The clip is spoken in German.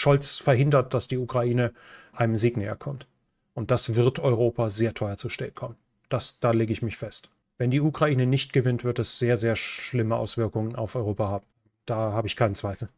Scholz verhindert, dass die Ukraine einem Sieg näher kommt. Und das wird Europa sehr teuer zu stehen kommen. Das, da lege ich mich fest. Wenn die Ukraine nicht gewinnt, wird es sehr, sehr schlimme Auswirkungen auf Europa haben. Da habe ich keinen Zweifel.